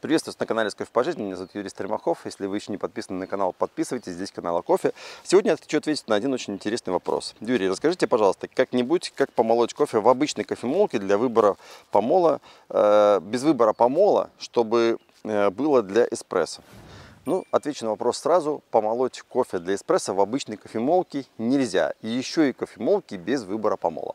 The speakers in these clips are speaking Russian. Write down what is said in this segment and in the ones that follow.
Приветствую вас на канале «Кофе по жизни». Меня зовут Юрий Стремахов. Если вы еще не подписаны на канал, подписывайтесь. Здесь канал о «А кофе. Сегодня я хочу ответить на один очень интересный вопрос. Юрий, расскажите, пожалуйста, как-нибудь, как помолоть кофе в обычной кофемолке для выбора помола, э, без выбора помола, чтобы э, было для эспрессо? Ну, отвечу на вопрос сразу. Помолоть кофе для эспрессо в обычной кофемолке нельзя. И еще и кофемолки без выбора помола.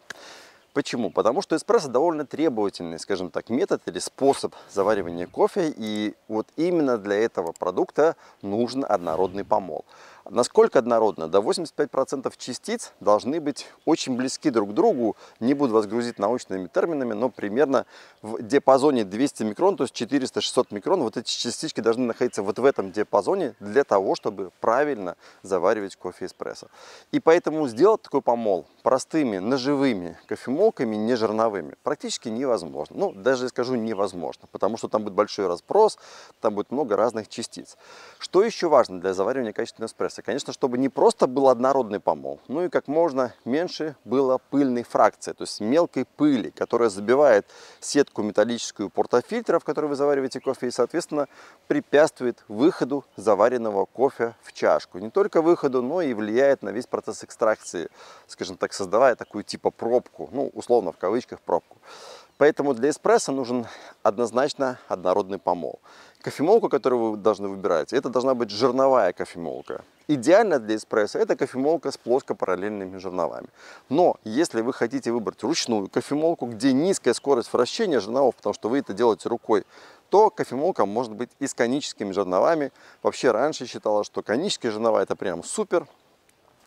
Почему? Потому что эспрессо довольно требовательный, скажем так, метод или способ заваривания кофе. И вот именно для этого продукта нужен однородный помол. Насколько однородно? До 85% частиц должны быть очень близки друг к другу. Не буду вас грузить научными терминами, но примерно в диапазоне 200 микрон, то есть 400-600 микрон, вот эти частички должны находиться вот в этом диапазоне для того, чтобы правильно заваривать кофе эспрессо. И поэтому сделать такой помол простыми ножевыми кофемолками, не жирновыми, практически невозможно. Ну, даже скажу невозможно, потому что там будет большой разброс, там будет много разных частиц. Что еще важно для заваривания качественного эспрессо? согласие, конечно, чтобы не просто был однородный помол, но и как можно меньше было пыльной фракции, то есть мелкой пыли, которая забивает сетку металлическую портофильтра, в которой вы завариваете кофе, и, соответственно, препятствует выходу заваренного кофе в чашку. Не только выходу, но и влияет на весь процесс экстракции, скажем так, создавая такую типа пробку, ну, условно, в кавычках пробку. Поэтому для эспрессо нужен однозначно однородный помол кофемолку, которую вы должны выбирать, это должна быть жерновая кофемолка. Идеально для эспрессо это кофемолка с плоско-параллельными жерновами. Но если вы хотите выбрать ручную кофемолку, где низкая скорость вращения жерновов, потому что вы это делаете рукой, то кофемолка может быть и с коническими жерновами. Вообще раньше считалось, что конические жернова это прям супер,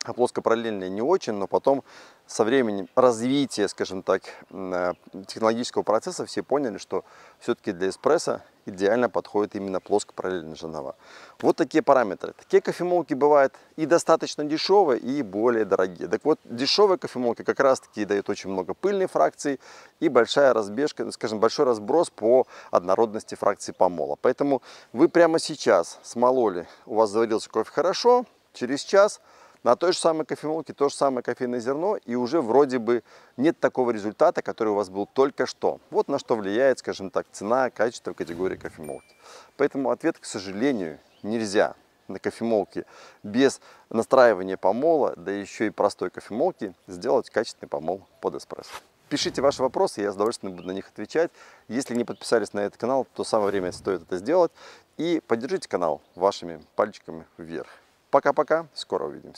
а плоскопараллельные не очень, но потом со временем развития, скажем так, э, технологического процесса все поняли, что все-таки для эспрессо идеально подходит именно плоскопараллельная жернова. Вот такие параметры. Такие кофемолки бывают и достаточно дешевые, и более дорогие. Так вот, дешевые кофемолки как раз-таки дают очень много пыльной фракции и большая разбежка, ну, скажем, большой разброс по однородности фракции помола. Поэтому вы прямо сейчас смололи, у вас заварился кофе хорошо, через час – на той же самой кофемолке то же самое кофейное зерно, и уже вроде бы нет такого результата, который у вас был только что. Вот на что влияет, скажем так, цена, качество в категории кофемолки. Поэтому ответ, к сожалению, нельзя на кофемолке без настраивания помола, да еще и простой кофемолки, сделать качественный помол под эспрессо. Пишите ваши вопросы, я с удовольствием буду на них отвечать. Если не подписались на этот канал, то самое время стоит это сделать. И поддержите канал вашими пальчиками вверх. Пока-пока, скоро увидимся.